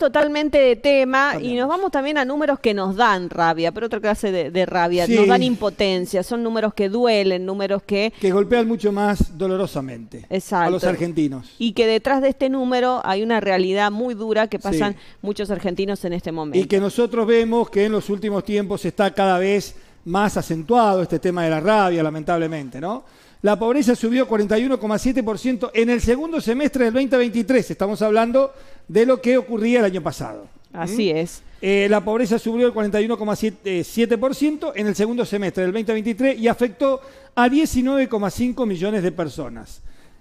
totalmente de tema y nos vamos también a números que nos dan rabia, pero otra clase de, rabia, nos dan impotencia, son números que duelen, números que... Que golpean mucho más dolorosamente a los argentinos. Y que detrás de este número hay una realidad muy dura que pasan muchos argentinos en este momento. Y que nosotros vemos que en los últimos tiempos está cada vez más acentuado este tema de la rabia, lamentablemente, ¿no? La pobreza subió 41,7% en el segundo semestre del 2023. Estamos hablando de lo que ocurría el año pasado. Así ¿Mm? es. Eh, la pobreza subió el 41,7% en el segundo semestre del 2023 y afectó a 19,5 millones de personas.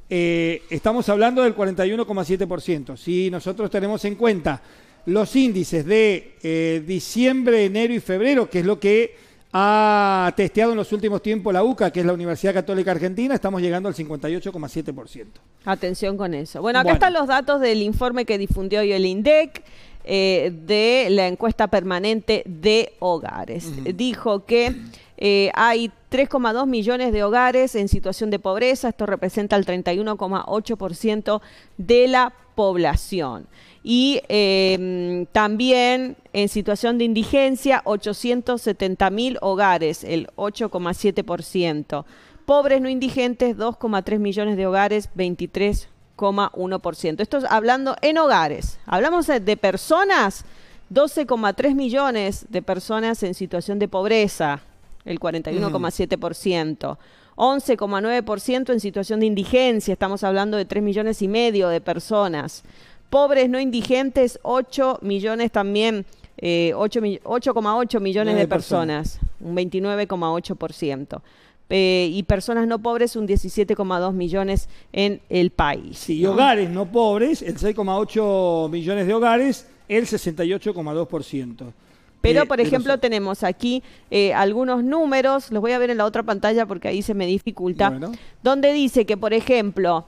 Eh, estamos hablando del 41,7%. Si nosotros tenemos en cuenta los índices de eh, diciembre, enero y febrero, que es lo que ha testeado en los últimos tiempos la UCA, que es la Universidad Católica Argentina, estamos llegando al 58,7%. Atención con eso. Bueno, acá están los datos del informe que difundió hoy el INDEC. Eh, de la encuesta permanente de hogares. Dijo que eh, hay 3,2 millones de hogares en situación de pobreza, esto representa el 31,8% de la población población. Y em, también en situación de indigencia, 870 mil hogares, el 8,7%. Pobres no indigentes, 2,3 millones de hogares, 23,1%. Esto es hablando en hogares. Hablamos de personas, 12,3 millones de personas en situación de pobreza, el 41,7%. 11,9% en situación de indigencia, estamos hablando de 3 millones y medio de personas. Pobres no indigentes, 8 millones también, 8,8 eh, millones de personas, un 29,8%. Eh, y personas no pobres un 17,2 millones en el país. y hogares no pobres, el 6,8 millones de hogares, el 68,2%. Pero, por ejemplo, tenemos aquí eh, algunos números, los voy a ver en la otra pantalla porque ahí se me dificulta, donde dice que, por ejemplo,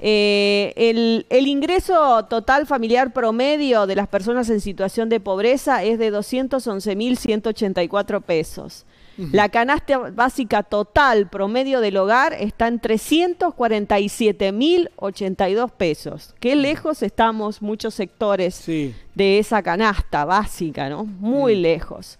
eh, el, ingreso total familiar promedio de las personas en situación de pobreza es de 211.184 pesos. La canasta básica total promedio del hogar está en 347.082 pesos. Qué lejos estamos muchos sectores de esa canasta básica, ¿no? Muy mm. lejos.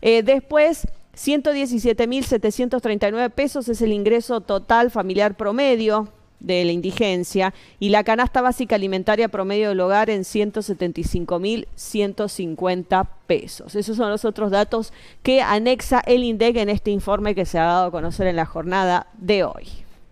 Eh, después, 117.739 pesos es el ingreso total familiar promedio de la indigencia y la canasta básica alimentaria promedio del hogar en 175.150 pesos. Esos son los otros datos que anexa el INDEC en este informe que se ha dado a conocer en la jornada de hoy.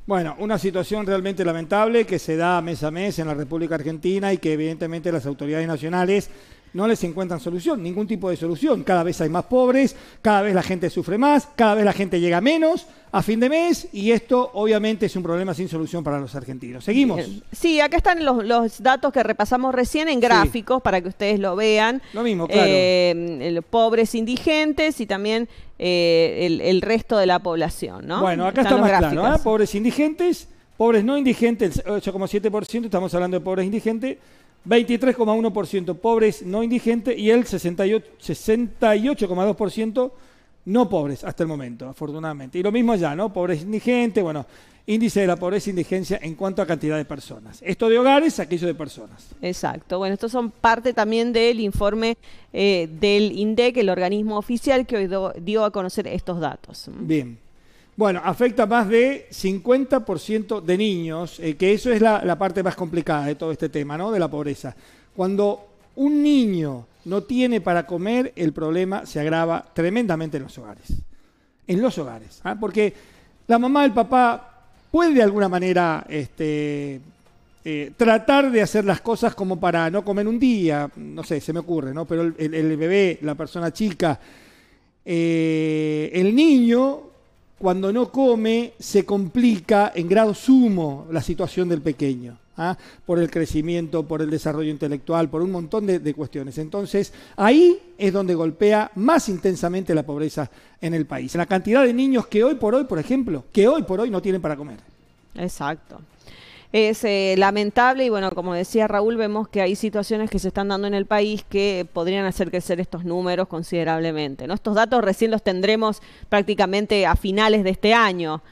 Bueno, una situación realmente lamentable que se da mes a mes en la República Argentina y que evidentemente las autoridades nacionales no les encuentran solución, ningún tipo de solución. Cada vez hay más pobres, cada vez la gente sufre más, cada vez la gente llega menos a fin de mes y esto obviamente es un problema sin solución para los argentinos. Seguimos. Sí, acá están los, datos que repasamos recién en gráficos para que ustedes lo vean. Lo mismo, claro. Eh, pobres indigentes y también eh, el, resto de la población, ¿no? Bueno, acá están está más ¿ah? pobres indigentes, pobres no indigentes, 8,7%, estamos hablando de pobres indigentes, 23,1% pobres no indigentes y el 68,2% no pobres hasta el momento, afortunadamente. Y lo mismo allá, ¿no? Pobres indigentes, bueno, índice de la pobreza e indigencia en cuanto a cantidad de personas. Esto de hogares, aquello de personas. Exacto. Bueno, estos son parte también del informe eh, del INDEC, el organismo oficial que hoy dio a conocer estos datos. Bien. Bueno, afecta más de 50% de niños, eh, que eso es la, parte más complicada de todo este tema, ¿no? De la pobreza. Cuando un niño no tiene para comer, el problema se agrava tremendamente en los hogares. En los hogares. ¿ah? Porque la mamá, el papá, puede de alguna manera este, eh, tratar de hacer las cosas como para no comer un día, no sé, se me ocurre, ¿no? Pero el, bebé, la persona chica, eh, el niño cuando no come se complica en grado sumo la situación del pequeño. ¿ah? por el crecimiento, por el desarrollo intelectual, por un montón de, cuestiones. Entonces, ahí es donde golpea más intensamente la pobreza en el país. La cantidad de niños que hoy por hoy, por ejemplo, que hoy por hoy no tienen para comer. Exacto es eh, lamentable y bueno, como decía Raúl, vemos que hay situaciones que se están dando en el país que podrían hacer crecer estos números considerablemente. ¿no? Estos datos recién los tendremos prácticamente a finales de este año,